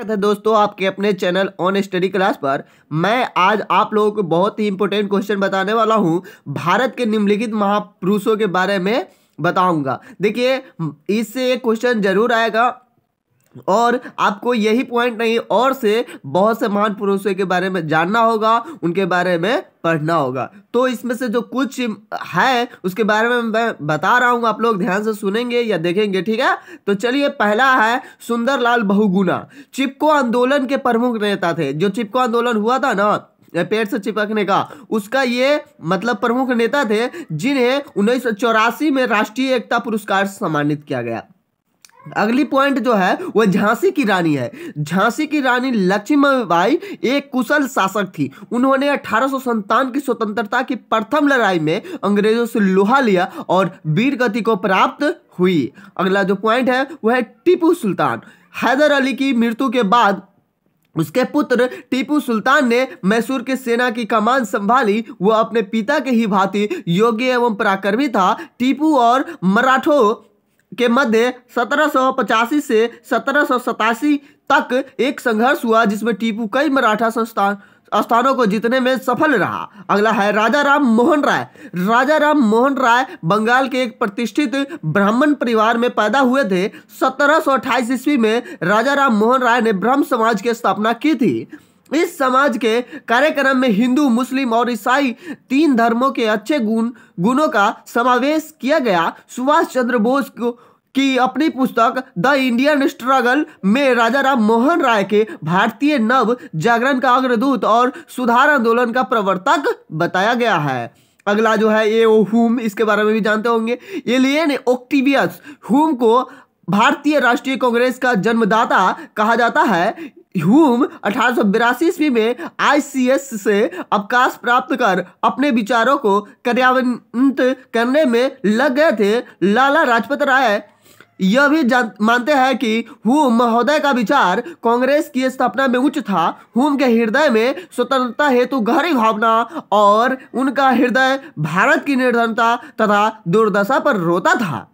है दोस्तों आपके अपने चैनल ऑन स्टडी क्लास पर मैं आज आप लोगों को बहुत ही इंपॉर्टेंट क्वेश्चन बताने वाला हूँ भारत के निम्नलिखित महापुरुषों के बारे में बताऊंगा देखिए इससे एक क्वेश्चन जरूर आएगा और आपको यही पॉइंट नहीं और से बहुत से महान पुरुषों के बारे में जानना होगा उनके बारे में पढ़ना होगा तो इसमें से जो कुछ है उसके बारे में मैं बता रहा हूँ आप लोग ध्यान से सुनेंगे या देखेंगे ठीक है तो चलिए पहला है सुंदरलाल बहुगुना चिपको आंदोलन के प्रमुख नेता थे जो चिपको आंदोलन हुआ था ना पेड़ से चिपकने का उसका ये मतलब प्रमुख नेता थे जिन्हें उन्नीस में राष्ट्रीय एकता पुरस्कार सम्मानित किया गया अगली पॉइंट जो है वह झांसी की रानी है झांसी की रानी लक्ष्मीबाई एक कुशल शासक थी उन्होंने अठारह की स्वतंत्रता की प्रथम लड़ाई में अंग्रेजों से लोहा लिया और वीर गति को प्राप्त हुई अगला जो पॉइंट है वह है टीपू सुल्तान हैदर अली की मृत्यु के बाद उसके पुत्र टीपू सुल्तान ने मैसूर की सेना की कमान संभाली वह अपने पिता के ही भांति योग्य एवं पराक्रमी था टीपू और मराठों के मध्य सत्रह से सत्रह तक एक संघर्ष हुआ जिसमें टीपू कई मराठा संस्थान स्थानों को जीतने में सफल रहा अगला है राजा राम मोहन राय राजा राम मोहन राय बंगाल के एक प्रतिष्ठित ब्राह्मण परिवार में पैदा हुए थे सत्रह ईस्वी में राजा राम मोहन राय ने ब्रह्म समाज की स्थापना की थी इस समाज के कार्यक्रम में हिंदू मुस्लिम और ईसाई तीन धर्मों के अच्छे गुण गुणों का समावेश किया गया सुभाष चंद्र बोस को की अपनी पुस्तक द इंडियन स्ट्रगल में राजा राम मोहन राय के भारतीय नव जागरण का अग्रदूत और सुधार आंदोलन का प्रवर्तक बताया गया है अगला जो है ये ओ हुम इसके बारे में भी जानते होंगे एलियन ओक्टिवियस हुम को भारतीय राष्ट्रीय कांग्रेस का जन्मदाता कहा जाता है ह्यूम अठारह ईस्वी में आईसीएस से अवकाश प्राप्त कर अपने विचारों को कार्यान्वित करने में लग गए थे लाला लाजपत राय यह भी मानते हैं कि हुम महोदय का विचार कांग्रेस की स्थापना में उच्च था हुम के हृदय में स्वतंत्रता हेतु गहरी भावना और उनका हृदय भारत की निर्धनता तथा दुर्दशा पर रोता था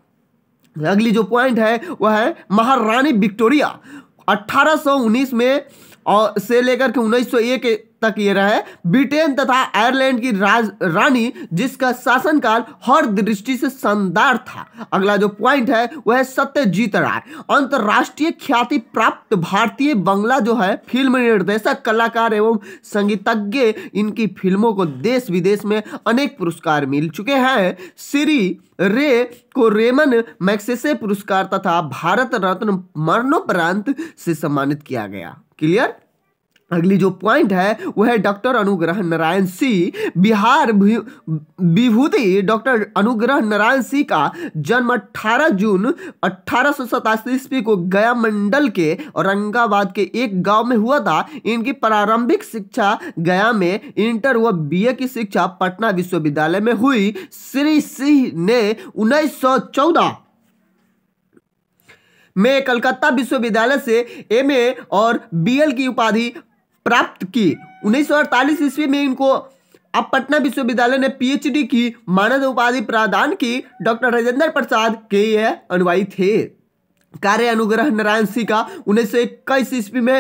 अगली जो पॉइंट है वह है महारानी विक्टोरिया 1819 में और से लेकर के 1901 तक ये रहे ब्रिटेन तथा आयरलैंड की राज रानी जिसका शासनकाल हर दृष्टि से शानदार था अगला जो पॉइंट है वह है सत्यजीत राय अंतर्राष्ट्रीय ख्याति प्राप्त भारतीय बंगला जो है फिल्म निर्देशक कलाकार एवं संगीतज्ञ इनकी फिल्मों को देश विदेश में अनेक पुरस्कार मिल चुके हैं श्री रे को रेमन मैक्सेसे पुरस्कार तथा भारत रत्न मरणोपरांत से सम्मानित किया गया क्लियर अगली जो पॉइंट है वह है डॉक्टर अनुग्रह नारायण सिंह बिहार विभूति डॉक्टर अनुग्रह नारायण सिंह का जन्म 18 जून अठारह सौ ईस्वी को गया मंडल के औरंगाबाद के एक गांव में हुआ था इनकी प्रारंभिक शिक्षा गया में इंटर व बीए की शिक्षा पटना विश्वविद्यालय में हुई श्री सिंह ने उन्नीस में कलकत्ता विश्वविद्यालय से एमए और बीएल की उपाधि प्राप्त की उन्नीस ईस्वी में इनको अब पटना विश्वविद्यालय ने पीएचडी की मानद उपाधि प्रदान की डॉक्टर राजेंद्र प्रसाद के ये अनुवाई थे कार्य अनुग्रह नारायण सिंह का उन्नीस सौ इक्कीस ईस्वी में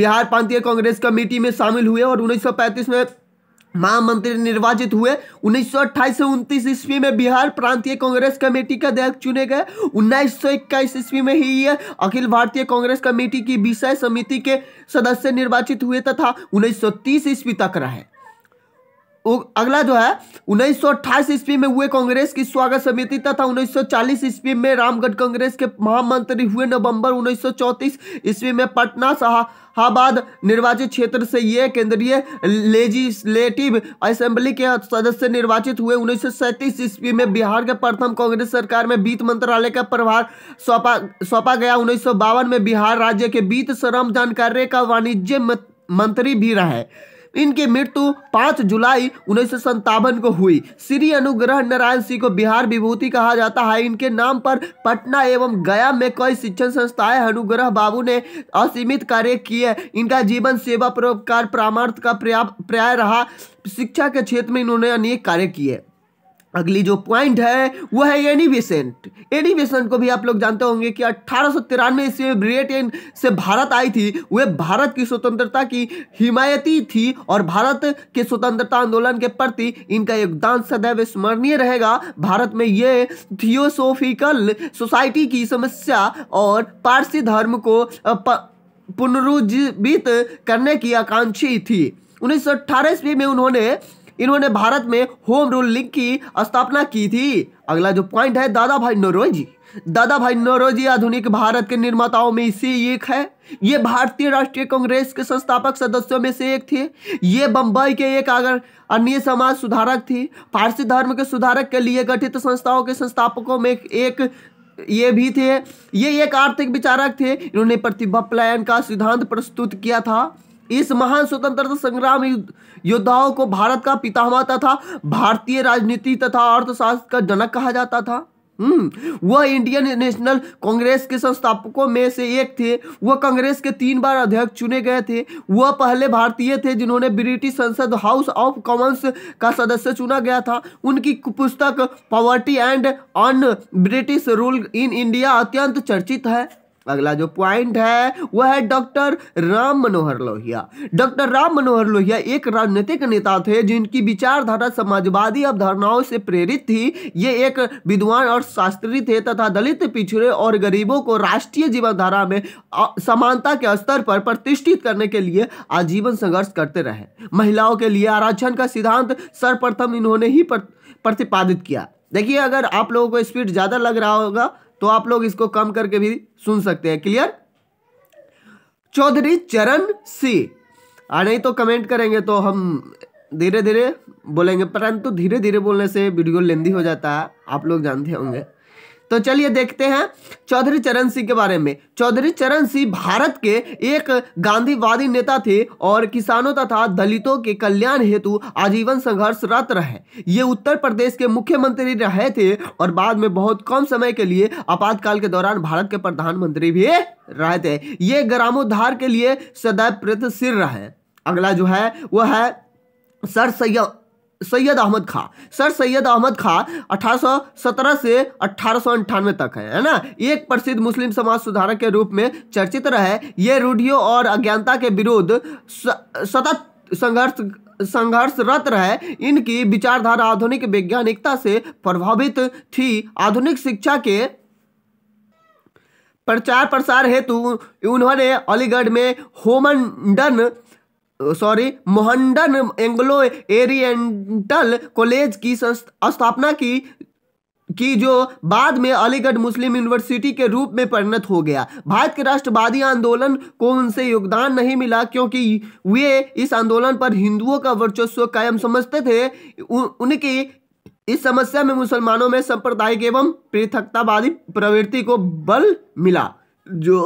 बिहार प्रांतीय कांग्रेस कमेटी में शामिल हुए और 1935 में महामंत्री निर्वाचित हुए 1928 से 29 ईस्वी में बिहार प्रांतीय कांग्रेस कमेटी का अध्यक्ष चुने गए 1921 ईस्वी में ही ये अखिल भारतीय कांग्रेस कमेटी की विषय समिति के सदस्य निर्वाचित हुए तथा 1930 ईस्वी तक रहे अगला जो है 1928 ईस्वी में हुए कांग्रेस की स्वागत समिति तथा 1940 ईस्वी में रामगढ़ कांग्रेस के महामंत्री हुए नवंबर 1934 ईस्वी में पटना सहा इलाहाबाद निर्वाचित क्षेत्र से ये केंद्रीय लेजिस्लेटिव असेंबली के सदस्य निर्वाचित हुए उन्नीस ईस्वी में बिहार के प्रथम कांग्रेस सरकार में वित्त मंत्रालय का प्रभार सौंपा सौंपा गया उन्नीस में बिहार राज्य के वित्त श्रम जानकारी का वाणिज्य मंत्री भी रहे इनकी मृत्यु पाँच जुलाई उन्नीस को हुई श्री अनुग्रह नारायण सिंह को बिहार विभूति कहा जाता है इनके नाम पर पटना एवं गया में कई शिक्षण संस्थाएं अनुग्रह बाबू ने असीमित कार्य किए इनका जीवन सेवा परोपकार परामर्श का पर्याय रहा शिक्षा के क्षेत्र में इन्होंने अनेक कार्य किए अगली जो पॉइंट है वह है एनी बेसेंट एनी बेसेंट को भी आप लोग जानते होंगे कि अट्ठारह सौ ईस्वी में ब्रिटेन से भारत आई थी वे भारत की स्वतंत्रता की हिमायती थी और भारत के स्वतंत्रता आंदोलन के प्रति इनका योगदान सदैव स्मरणीय रहेगा भारत में ये थियोसोफिकल सोसाइटी की समस्या और पारसी धर्म को पुनरुजीवित करने की आकांक्षी थी उन्नीस सौ ईस्वी में उन्होंने इन्होंने भारत में होम रूल लीग की स्थापना की थी अगला जो पॉइंट है दादा भाई नौरोजी दादा भाई नौरोजी आधुनिक भारत के निर्माताओं में से एक है ये भारतीय राष्ट्रीय कांग्रेस के संस्थापक सदस्यों में से एक थे ये बंबई के एक अगर अन्य समाज सुधारक थी फारसी धर्म के सुधारक के लिए गठित संस्थाओं के संस्थापकों में एक ये भी थे ये एक आर्थिक विचारक थे इन्होंने प्रतिभा पलायन का सिद्धांत प्रस्तुत किया था इस महान स्वतंत्रता संग्राम योद्धाओं को भारत का पितामह तथा भारतीय राजनीति तथा अर्थशास्त्र का जनक कहा जाता था हम्म, वह इंडियन नेशनल कांग्रेस के संस्थापकों में से एक थे वह कांग्रेस के तीन बार अध्यक्ष चुने गए थे वह पहले भारतीय थे जिन्होंने ब्रिटिश संसद हाउस ऑफ कॉमन्स का सदस्य चुना गया था उनकी पुस्तक poverty and on British rule in India अत्यंत चर्चित है अगला जो पॉइंट है वह है डॉक्टर राम मनोहर लोहिया डॉक्टर राम मनोहर लोहिया एक राजनीतिक नेता थे जिनकी विचारधारा समाजवादी अवधारणाओं से प्रेरित थी ये एक विद्वान और शास्त्री थे तथा दलित पिछड़े और गरीबों को राष्ट्रीय जीवनधारा में समानता के स्तर पर प्रतिष्ठित करने के लिए आजीवन संघर्ष करते रहे महिलाओं के लिए आरक्षण का सिद्धांत सर्वप्रथम इन्होंने ही प्रतिपादित किया देखिए अगर आप लोगों को स्पीड ज़्यादा लग रहा होगा तो आप लोग इसको कम करके भी सुन सकते हैं क्लियर चौधरी चरण सी आ नहीं तो कमेंट करेंगे तो हम धीरे धीरे बोलेंगे परंतु धीरे धीरे बोलने से वीडियो लेंदी हो जाता है आप लोग जानते होंगे तो चलिए देखते हैं चौधरी चरण सिंह के बारे में चौधरी चरण सिंह भारत के एक गांधीवादी नेता थे और किसानों तथा दलितों के कल्याण हेतु आजीवन संघर्षरत रहे ये उत्तर प्रदेश के मुख्यमंत्री रहे थे और बाद में बहुत कम समय के लिए आपातकाल के दौरान भारत के प्रधानमंत्री भी रहे थे ये ग्रामोद्धार के लिए सदैव प्रयत्नशील रहे अगला जो है वह है सर सैयद सैयद अहमद खां सर सैयद अहमद खां 1817 से अठारह तक है ना एक प्रसिद्ध मुस्लिम समाज सुधारक के रूप में चर्चित रहे ये रूढ़ियों और अज्ञानता के विरुद्ध सतत संघर्ष संघर्षरत रहे इनकी विचारधारा आधुनिक वैज्ञानिकता से प्रभावित थी आधुनिक शिक्षा के प्रचार प्रसार हेतु उन्होंने अलीगढ़ में होमंडन sorry Mohammedan Anglo Oriental college की स्थापना की की जो बाद में अलीगढ़ मुस्लिम यूनिवर्सिटी के रूप में परिणत हो गया भारत के राष्ट्रवादी आंदोलन को उनसे योगदान नहीं मिला क्योंकि वे इस आंदोलन पर हिंदुओं का वर्चस्व कायम समझते थे उनकी इस समस्या में मुसलमानों में सांप्रदायिक एवं पृथकतावादी प्रवृत्ति को बल मिला जो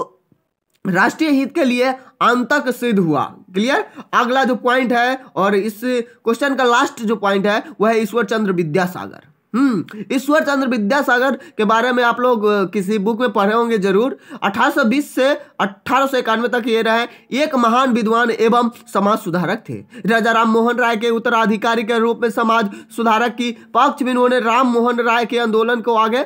राष्ट्रीय हित के लिए अंतक सिद्ध हुआ क्लियर अगला जो पॉइंट है और इस क्वेश्चन का लास्ट जो पॉइंट है वह है ईश्वर चंद्र विद्यासागर हम्म ईश्वर चंद्र विद्यासागर के बारे में आप लोग किसी बुक में पढ़े होंगे जरूर 1820 से अठारह तक ये रहे एक महान विद्वान एवं समाज सुधारक थे राजा राम मोहन राय के उत्तराधिकारी के रूप में समाज सुधारक की पक्ष में उन्होंने राम मोहन राय के आंदोलन को आगे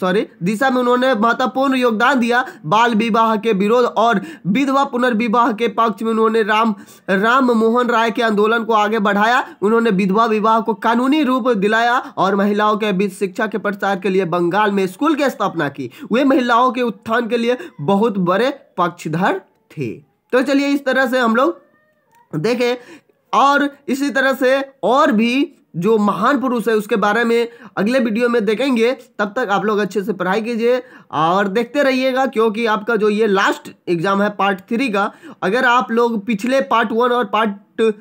सॉरी दिशा में उन्होंने महत्वपूर्ण योगदान दिया बाल विवाह के विरोध और विधवा पुनर्विवाह के पक्ष में उन्होंने राम राम मोहन राय के आंदोलन को आगे बढ़ाया उन्होंने विधवा विवाह को कानूनी रूप दिलाया और महिलाओं के बीच शिक्षा के प्रचार के लिए बंगाल में स्कूल की स्थापना की वे महिलाओं के उत्थान के लिए बहुत बड़े पक्षधर थे तो चलिए इस तरह से हम लोग देखें और इसी तरह से और भी जो महान पुरुष है उसके बारे में अगले वीडियो में देखेंगे तब तक आप लोग अच्छे से पढ़ाई कीजिए और देखते रहिएगा क्योंकि आपका जो ये लास्ट एग्जाम है पार्ट थ्री का अगर आप लोग पिछले पार्ट वन और पार्ट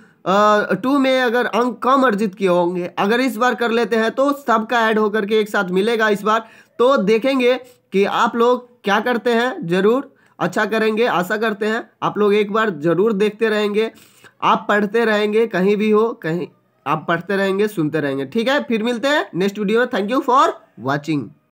टू में अगर अंक कम अर्जित किए होंगे अगर इस बार कर लेते हैं तो सबका ऐड होकर के एक साथ मिलेगा इस बार तो देखेंगे कि आप लोग क्या करते हैं ज़रूर अच्छा करेंगे आशा करते हैं आप लोग एक बार ज़रूर देखते रहेंगे आप पढ़ते रहेंगे कहीं भी हो कहीं आप पढ़ते रहेंगे सुनते रहेंगे ठीक है फिर मिलते हैं नेक्स्ट वीडियो में थैंक यू फॉर वॉचिंग